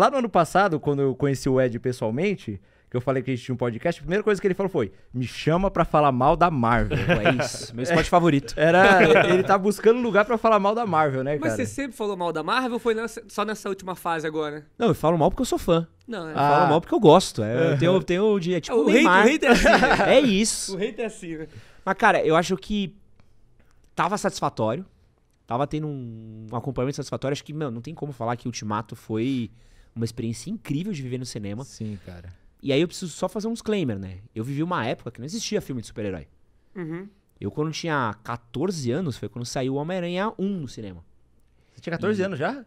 Lá no ano passado, quando eu conheci o Ed pessoalmente, que eu falei que a gente tinha um podcast, a primeira coisa que ele falou foi: me chama pra falar mal da Marvel. É isso, meu esporte é, favorito. Era, ele tá buscando lugar pra falar mal da Marvel, né, Mas cara? Mas você sempre falou mal da Marvel ou foi nessa, só nessa última fase agora? Não, eu falo mal porque eu sou fã. Não, é. eu ah. falo mal porque eu gosto. É, uhum. Eu tenho, eu tenho É tipo, o, o, rei, o hate é assim. É isso. O rei é assim, né? Mas, cara, eu acho que tava satisfatório. Tava tendo um acompanhamento satisfatório. Acho que, mano, não tem como falar que o Ultimato foi uma experiência incrível de viver no cinema. Sim, cara. E aí eu preciso só fazer um disclaimer, né? Eu vivi uma época que não existia filme de super-herói. Uhum. Eu, quando tinha 14 anos, foi quando saiu Homem-Aranha 1 no cinema. Você tinha 14 e... anos já?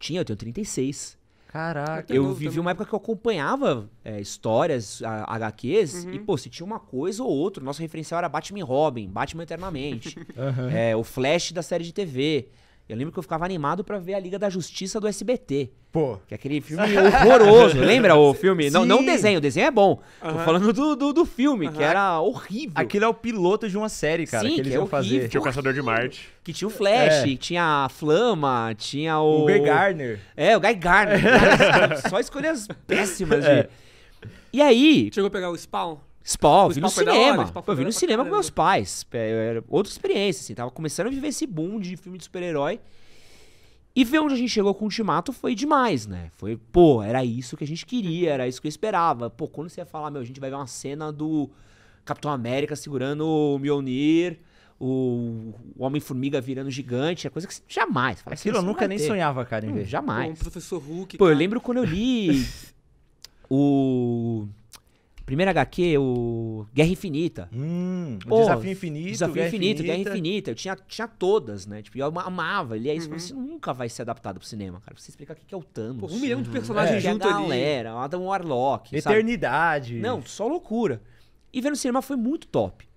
Tinha, eu tenho 36. Caraca. Eu, eu vivi também. uma né? época que eu acompanhava é, histórias, a, HQs, uhum. e, pô, se tinha uma coisa ou outra, nosso referencial era Batman Robin, Batman Eternamente, uhum. é, o Flash da série de TV. Eu lembro que eu ficava animado para ver a Liga da Justiça do SBT. Pô. Que é aquele filme horroroso. Lembra o filme? Sim. Não, não o desenho, o desenho é bom. Uhum. Tô falando do, do, do filme, uhum. que era horrível. Aquilo é o piloto de uma série, cara. Sim, que eles que é iam horrível, fazer. Tinha o Caçador de Marte. Que tinha o Flash, é. tinha a Flama, tinha o. O Guy Garner. É, o Guy Garner. Cara, só escolhas péssimas de. É. E aí. Chegou a pegar o Spawn? Spawn, eu vi no cinema. Hora, eu vi no cinema com meus pais. É, era outra experiência, assim. Tava começando a viver esse boom de filme de super-herói. E ver onde a gente chegou com o Ultimato foi demais, né? Foi, pô, era isso que a gente queria, era isso que eu esperava. Pô, quando você ia falar, meu, a gente vai ver uma cena do Capitão América segurando o Mjolnir, o, o Homem-Formiga virando gigante, é coisa que você jamais. Fala, Aquilo eu nunca nem sonhava, cara, em hum, ver. Jamais. Pô, um professor Hulk. Pô, cara. eu lembro quando eu li o Primeira HQ, o Guerra Infinita. Hum, Pô, Desafio Infinito. Desafio Guerra Infinito, Infinita. Guerra Infinita. Eu tinha, tinha todas, né? Tipo, eu amava. E aí é uhum. Você nunca vai ser adaptado pro cinema, cara. você explicar o que é o Thanos. Pô, um milhão de uhum. personagens uhum. ali. A galera, ali. Adam tá Warlock. Eternidade. Sabe? Não, só loucura. E ver no cinema foi muito top.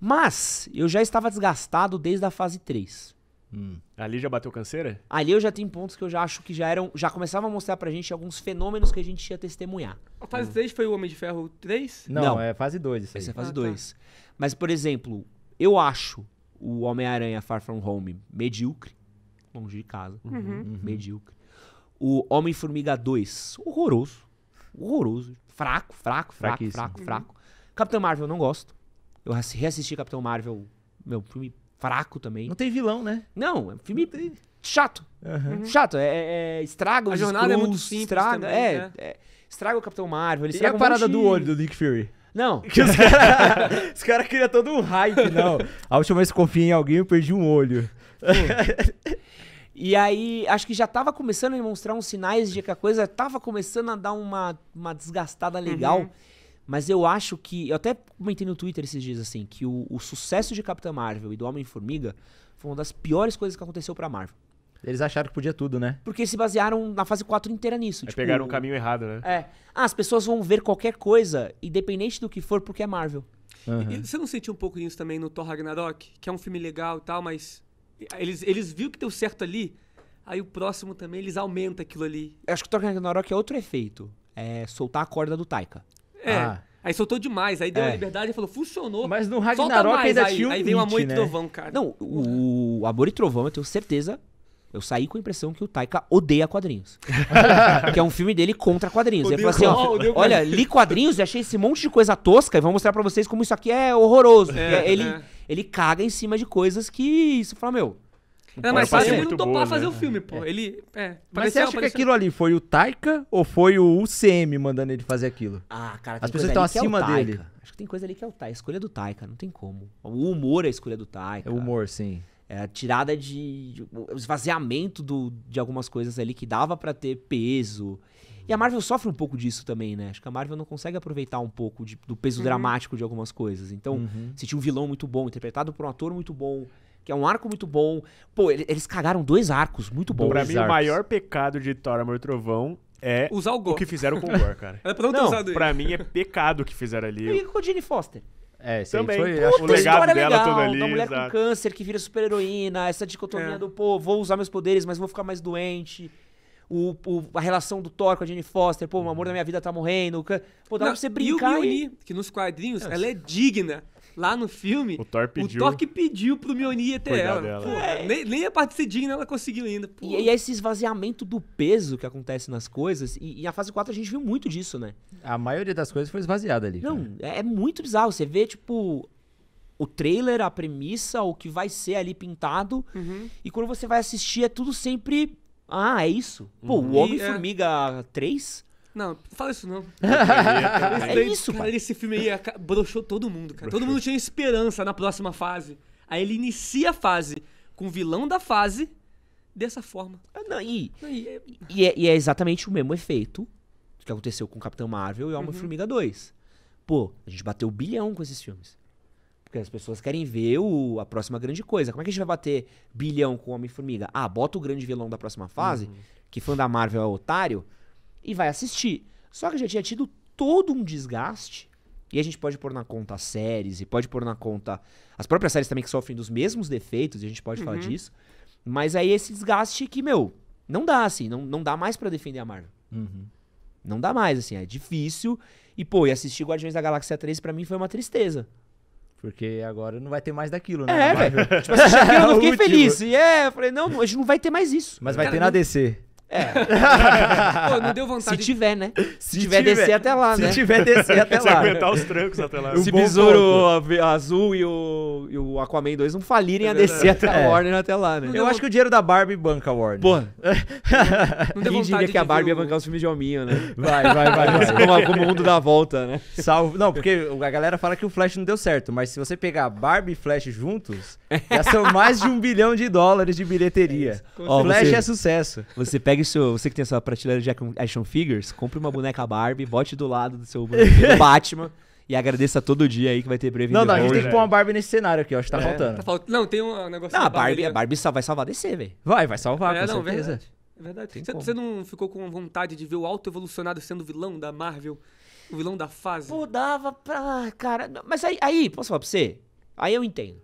Mas eu já estava desgastado desde a fase 3. Hum. Ali já bateu canseira? Ali eu já tenho pontos que eu já acho que já eram. Já começava a mostrar pra gente alguns fenômenos que a gente ia testemunhar. A fase hum. 3 foi o Homem de Ferro 3? Não, Não. é fase 2. Isso aí. Essa é fase ah, 2. Tá. Mas, por exemplo, eu acho o Homem-Aranha Far From Home medíocre. Longe de casa. Uhum. Né? Uhum. Medíocre. O Homem-Formiga 2, horroroso. Horroroso. Fraco, fraco, fraco, fraco, fraco. Uhum. Capitão Marvel, não gosto. Eu reassisti Capitão Marvel, meu filme fraco também. Não tem vilão, né? Não, é um filme tem... chato. Uhum. Chato, é, é, é estraga os A jornada scrolls, é muito simples estraga, também, é, né? é, estraga o Capitão Marvel, ele E a parada um monte... do olho do Nick Fury? Não. Que os caras cara criam todo um hype, não. A última vez que confiei em alguém, eu perdi um olho. e aí, acho que já tava começando a demonstrar uns sinais de que a coisa tava começando a dar uma, uma desgastada legal. Uhum. Mas eu acho que. Eu até comentei no Twitter esses dias assim, que o, o sucesso de Capitã Marvel e do Homem-Formiga foi uma das piores coisas que aconteceu pra Marvel. Eles acharam que podia tudo, né? Porque se basearam na fase 4 inteira nisso. É, tipo, pegaram um caminho errado, né? É. Ah, as pessoas vão ver qualquer coisa, independente do que for, porque é Marvel. Uhum. E, você não sentiu um pouco isso também no Thor Ragnarok? Que é um filme legal e tal, mas eles, eles viram que deu certo ali, aí o próximo também eles aumentam aquilo ali. Eu acho que o Thor Ragnarok é outro efeito. É soltar a corda do Taika. É. Ah. Aí soltou demais, aí deu é. a liberdade e falou, funcionou. Mas no Ragnarok ainda aí, tinha um Aí veio Amor né? e Trovão, cara. Não, o, o Amor e Trovão, eu tenho certeza, eu saí com a impressão que o Taika odeia quadrinhos. que é um filme dele contra quadrinhos. Odeio, ele falou assim, ó, olha, li quadrinhos e achei esse monte de coisa tosca e vou mostrar para vocês como isso aqui é horroroso. É, ele, é. ele caga em cima de coisas que... Você fala, meu... É mais fácil ele não topar fazer né? o filme, pô. É. Ele. É, Mas você acha apareceu... que aquilo ali foi o Taika ou foi o UCM mandando ele fazer aquilo? Ah, cara, tem As pessoas estão é acima é dele. Acho que tem coisa ali que é o Taika. A escolha do Taika, não tem como. O humor é a escolha do Taika. É o humor, sim. É a tirada de. de o esvaziamento do, de algumas coisas ali que dava para ter peso. E a Marvel sofre um pouco disso também, né? Acho que a Marvel não consegue aproveitar um pouco de, do peso uhum. dramático de algumas coisas. Então, uhum. se tinha um vilão muito bom, interpretado por um ator muito bom, que é um arco muito bom. Pô, eles cagaram dois arcos muito bons. Pra mim, arcos. o maior pecado de Thor Amor Trovão é Usar o, Go. o que fizeram com o Gore, cara. pra não, não usado pra mim é pecado o que fizeram ali. E com o Jenny Foster. É, esse Também. foi Puta, o legado dela legal, toda ali. Uma mulher exato. com câncer que vira super-heroína, essa dicotomia é. do, pô, vou usar meus poderes, mas vou ficar mais doente. O, o, a relação do Thor com a Jenny Foster, pô, o amor uhum. da minha vida tá morrendo. Pô, dá não, pra você brincar. E o Mjolnir, e... que nos quadrinhos, Nossa. É. ela é digna lá no filme, o Thor pediu, o Thor que pediu pro Mjolnir até ela. Pô, é. nem, nem, a parte cedinha ela conseguiu ainda. E, e, esse esvaziamento do peso que acontece nas coisas, e, e a fase 4 a gente viu muito disso, né? A maioria das coisas foi esvaziada ali. Não, é, é muito bizarro. Você vê, tipo, o trailer, a premissa, o que vai ser ali pintado. Uhum. E quando você vai assistir, é tudo sempre. Ah, é isso? Pô, uhum. o Homem-Formiga é... 3 não, fala isso não. é isso, cara, esse filme aí broxou todo mundo, cara. Todo mundo tinha esperança na próxima fase. Aí ele inicia a fase com o vilão da fase dessa forma. Ah, não, e, é- e, é, e é exatamente o mesmo efeito que aconteceu com Capitão Marvel e Homem-Formiga uhum. 2. Pô, a gente bateu bilhão com esses filmes. Porque as pessoas querem ver o- a próxima grande coisa. Como é que a gente vai bater bilhão com Homem-Formiga? Ah, bota o grande vilão da próxima fase, uhum. que fã da Marvel é otário, e vai assistir. Só que já tinha tido todo um desgaste. E a gente pode pôr na conta as séries, e pode pôr na conta as próprias séries também que sofrem dos mesmos defeitos, e a gente pode uhum. falar disso. Mas aí esse desgaste que, meu, não dá, assim, não, não dá mais para defender a Marvel. Uhum. Não dá mais, assim, é difícil. E, pô, e assistir Guardiões da Galáxia 3 para mim foi uma tristeza. Porque agora não vai ter mais daquilo, né? É, velho. tipo, aquilo, eu não fiquei feliz. E é, eu falei, não, a gente não vai ter mais isso. Mas vai Cara, ter na DC. É. Pô, não deu vontade. Se tiver, né? Se, se tiver, tiver, descer até lá, se né? Se tiver, descer até se lá. Se aguentar os trancos até lá. Se Besouro Azul e o, e o Aquaman 2 não falirem é a descer até a é. Warner até lá, né? Não eu acho que o dinheiro da Barbie banca a Warner. Pô. Não, não Quem diria que a Barbie ia bancar os filmes de hominho, né? Vai, vai, vai. vai. Como, como, o mundo dá a volta, né? Salvo. Não, porque a galera fala que o Flash não deu certo, mas se você pegar Barbie e Flash juntos, já são mais de um bilhão de dólares de bilheteria. É Ó, Flash você, é sucesso. Você pega Pegue seu. Você que tem sua prateleira de action figures, compre uma boneca Barbie, bote do lado do seu boneco do Batman. E agradeça todo dia aí que vai ter breve. Não, não, a gente tem que pôr uma Barbie nesse cenário aqui, eu Acho que tá é. faltando. Tá Não, tem um negócio. Não, a Barbie, a Barbie vai salvar DC, velho. Vai, vai salvar, é, com não, certeza. Verdade. É verdade. Você, você não ficou com vontade de ver o auto-evolucionado sendo vilão da Marvel? O vilão da fase? Pô, dava pra. Cara. Mas aí, aí, posso falar pra você? Aí eu entendo.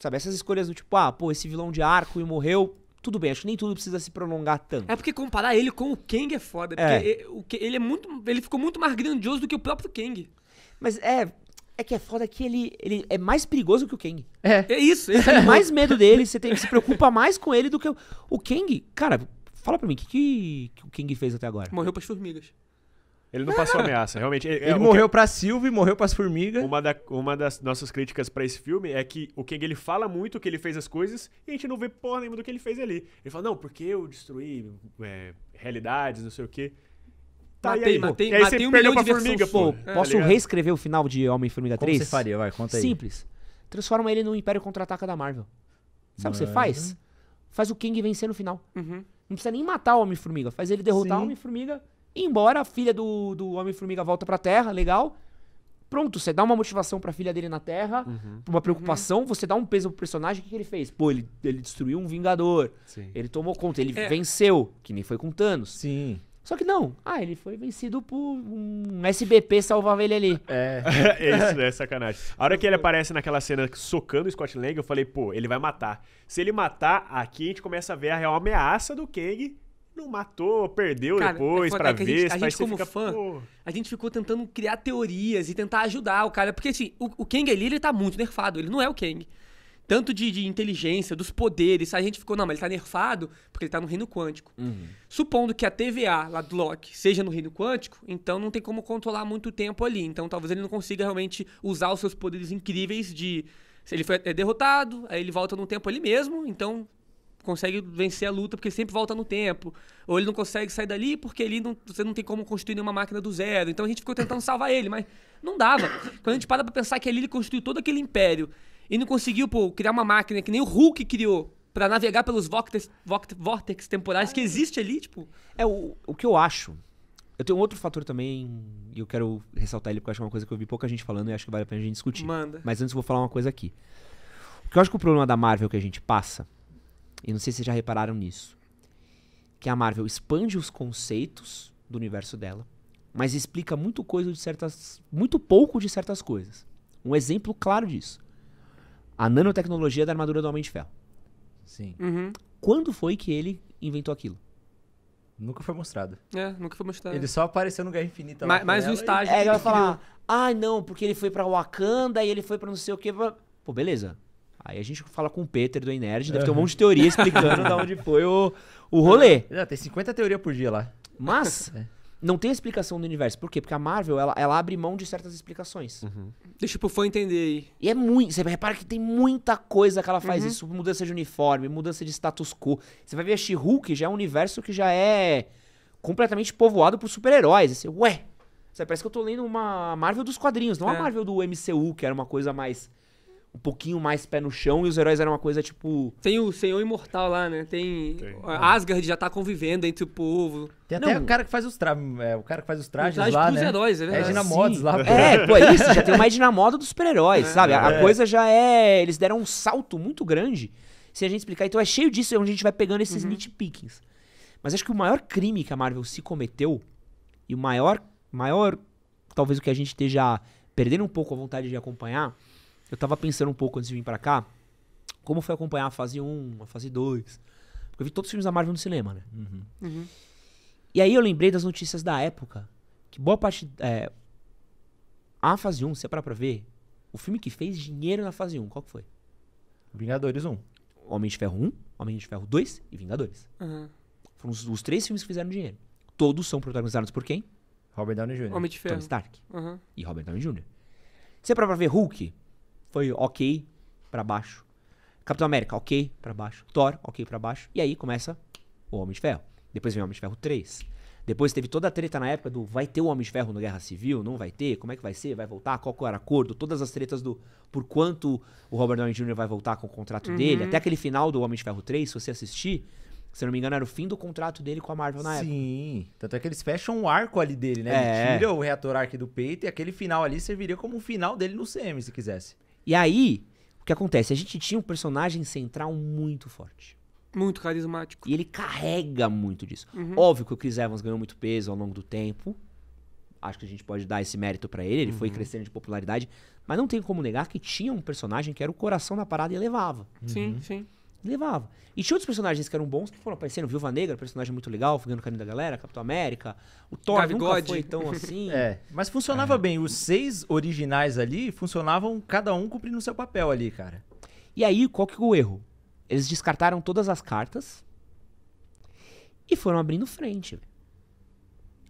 Sabe, essas escolhas do tipo, ah, pô, esse vilão de arco e morreu, tudo bem, acho que nem tudo precisa se prolongar tanto. É porque comparar ele com o Kang é foda. É. Porque ele é muito. Ele ficou muito mais grandioso do que o próprio Kang. Mas é. É que é foda que ele, ele é mais perigoso que o Kang. É. É isso. Você é tem mais medo dele, você tem, se preocupa mais com ele do que o. O Kang, cara, fala pra mim, o que, que, que o Kang fez até agora? Morreu pras formigas. Ele não passou ameaça, realmente. É, é, ele, ele morreu que... pra Silva e morreu pras formigas. Uma, da, uma das nossas críticas para esse filme é que o Kang ele fala muito que ele fez as coisas e a gente não vê porra nenhuma do que ele fez ali. Ele fala, não, porque eu destruí é, realidades, não sei o quê. Tá, matei, aí, matei, aí matei um perdeu pra formiga, pô. É, posso tá reescrever o final de Homem-Formiga 3? Como você faria? Vai, conta aí. Simples. Transforma ele no Império Contra-Ataca da Marvel. Sabe o que você faz? Faz o King vencer no final. Uhum. Não precisa nem matar o Homem-Formiga. Faz ele derrotar Sim. o Homem-Formiga Embora a filha do, do Homem-Formiga volta pra Terra, legal. Pronto, você dá uma motivação pra filha dele na Terra, uhum. uma preocupação, uhum. você dá um peso pro personagem, o que, que ele fez? Pô, ele, ele destruiu um Vingador. Sim. Ele tomou conta, ele é. venceu, que nem foi com Thanos. Sim. Só que não. Ah, ele foi vencido por um SBP salvava ele ali. É. é isso, é sacanagem. A hora que ele aparece naquela cena socando o Scott Lang, eu falei, pô, ele vai matar. Se ele matar, aqui a gente começa a ver a real ameaça do Kang não matou, perdeu Cara, é depois é pra ver. A gente, a gente como fica, fã, pô... a gente ficou tentando criar teorias e tentar ajudar o cara. Porque assim, o, o Kang ali, ele tá muito nerfado. Ele não é o Kang. Tanto de, de inteligência, dos poderes. A gente ficou, não, mas ele tá nerfado porque ele tá no reino quântico. Uhum. Supondo que a TVA lá do Loki seja no reino quântico, então não tem como controlar muito tempo ali. Então talvez ele não consiga realmente usar os seus poderes incríveis de... Ele foi é derrotado, aí ele volta no tempo ali mesmo, então consegue vencer a luta porque sempre volta no tempo. Ou ele não consegue sair dali porque ele não, você não tem como construir nenhuma máquina do zero. Então a gente ficou tentando salvar ele, mas não dava. Quando a gente para pra pensar que ali ele construiu todo aquele império e não conseguiu, pô, criar uma máquina que nem o Hulk criou para navegar pelos Vortex temporais que existe ali, tipo. É, o, o que eu acho. Eu tenho um outro fator também, e eu quero ressaltar ele porque eu acho que é uma coisa que eu vi pouca gente falando e acho que vale a pena a gente discutir. Manda. Mas antes eu vou falar uma coisa aqui. O que eu acho que o problema da Marvel que a gente passa e não sei se vocês já repararam nisso. Que a Marvel expande os conceitos do universo dela, mas explica muito coisa de certas, muito pouco de certas coisas. Um exemplo claro disso. A nanotecnologia da armadura do Homem de Ferro. Sim. Uhum. Quando foi que ele inventou aquilo? Nunca foi mostrado. É, nunca foi mostrado. Ele só apareceu no Guerra Infinita. mas mais um estágio. É, ele vai falar, ah, não, porque ele foi pra Wakanda e ele foi pra não sei o que. Pô, beleza. Aí a gente fala com o Peter do Energy, deve uhum. ter um monte de teoria explicando de onde foi o, o rolê. Não, tem 50 teorias por dia lá. Mas é. não tem explicação do universo. Por quê? Porque a Marvel, ela, ela abre mão de certas explicações. Uhum. Deixa pro fã entender aí. E é muito. Você repara que tem muita coisa que ela faz uhum. isso. Mudança de uniforme, mudança de status quo. Você vai ver a She-Hulk já é um universo que já é completamente povoado por super-heróis. Você, ué, parece que eu tô lendo uma Marvel dos quadrinhos, não é. a Marvel do MCU, que era uma coisa mais um pouquinho mais pé no chão e os heróis eram uma coisa tipo. Tem o Senhor Imortal lá, né? Tem. Tem. Asgard já tá convivendo entre o povo. Tem até Não. o cara que faz os trajes. É, o cara que faz os trajes traje lá. Pros né? heróis, é verdade. É Dinamodos lá. É, pô, é isso. Já tem uma Dinamoda dos super-heróis, é. sabe? A, a é. coisa já é. Eles deram um salto muito grande se a gente explicar. Então é cheio disso onde a gente vai pegando esses uhum. nitpickings. Mas acho que o maior crime que a Marvel se cometeu e o maior. maior talvez o que a gente esteja perdendo um pouco a vontade de acompanhar eu tava pensando um pouco antes de vir para cá, como foi acompanhar a fase 1, a fase 2. Porque eu vi todos os filmes da Marvel no cinema, né? Uhum. Uhum. E aí eu lembrei das notícias da época, que boa parte. É, a fase 1, se é pra, pra ver, o filme que fez dinheiro na fase 1, qual que foi? Vingadores 1. Homem de Ferro 1, Homem de Ferro 2 e Vingadores. Uhum. Foram os, os, três filmes que fizeram dinheiro. Todos são protagonizados por quem? Robert Downey Jr. Homem de Ferro. Tony Stark. Uhum. E Robert Downey Jr. Você é pra ver Hulk, foi ok para baixo. Capitão América, ok para baixo. Thor, ok para baixo. E aí começa o Homem de Ferro. Depois vem o Homem de Ferro 3. Depois teve toda a treta na época do vai ter o Homem de Ferro no Guerra Civil? Não vai ter? Como é que vai ser? Vai voltar? Qual era o acordo? Todas as tretas do por quanto o Robert Downey Jr. vai voltar com o contrato uhum. dele. Até aquele final do Homem de Ferro 3, se você assistir, se não me engano, era o fim do contrato dele com a Marvel na Sim. época. Sim. Tanto é que eles fecham o arco ali dele, né? É. Ele tira o reator arc do peito e aquele final ali serviria como o final dele no CM, se quisesse. E aí, o que acontece? A gente tinha um personagem central muito forte. Muito carismático. E ele carrega muito disso. Uhum. Óbvio que o Chris Evans ganhou muito peso ao longo do tempo. Acho que a gente pode dar esse mérito para ele. Ele uhum. foi crescendo de popularidade. Mas não tem como negar que tinha um personagem que era o coração da parada e levava. Sim, uhum. sim. Levava. E tinha outros personagens que eram bons, que foram aparecendo. Viúva Negra, personagem muito legal, fugindo o caminho da galera, Capitão América. O Thor Gavigode. nunca foi tão assim. é, mas funcionava é. bem. Os seis originais ali funcionavam, cada um cumprindo seu papel ali, cara. E aí, qual que é o erro? Eles descartaram todas as cartas e foram abrindo frente.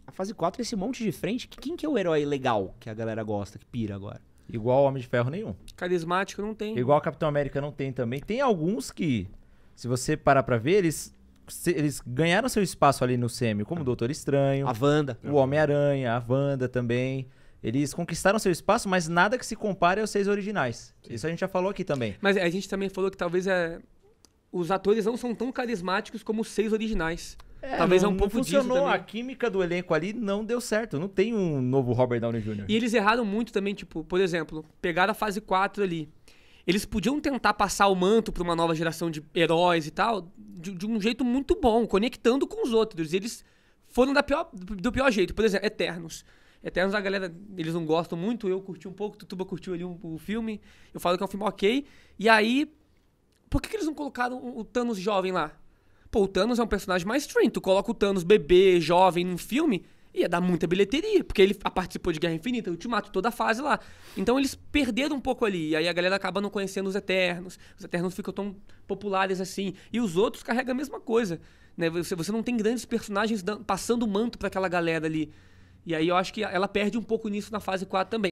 A fase 4 esse monte de frente. Quem que é o herói legal que a galera gosta, que pira agora? Igual Homem de Ferro nenhum. Carismático não tem. Igual Capitão América não tem também. Tem alguns que, se você parar pra ver, eles, eles ganharam seu espaço ali no semi como o Doutor Estranho. A Wanda. O Homem-Aranha, a Wanda também. Eles conquistaram seu espaço, mas nada que se compare aos seis originais. Sim. Isso a gente já falou aqui também. Mas a gente também falou que talvez é, os atores não são tão carismáticos como os seis originais. É, Talvez é não, é um pouco funcionou. A química do elenco ali não deu certo. Não tem um novo Robert Downey Jr. E eles erraram muito também, tipo, por exemplo, pegaram a fase 4 ali. Eles podiam tentar passar o manto para uma nova geração de heróis e tal, de, de, um jeito muito bom, conectando com os outros. E eles foram da pior, do pior jeito. Por exemplo, Eternos. Eternos a galera, eles não gostam muito, eu curti um pouco, Tutuba curtiu ali o um, um filme, eu falo que é um filme ok. E aí, por que, que eles não colocaram o Thanos jovem lá? Pô, o Thanos é um personagem mais stream. Tu coloca o Thanos bebê, jovem, num filme, ia dar muita bilheteria, porque ele participou de Guerra Infinita, Ultimato, toda a fase lá. Então eles perderam um pouco ali, e aí a galera acaba não conhecendo os Eternos, os Eternos ficam tão populares assim, e os outros carregam a mesma coisa. Né? Você, você não tem grandes personagens passando manto para aquela galera ali. E aí eu acho que ela perde um pouco nisso na fase 4 também.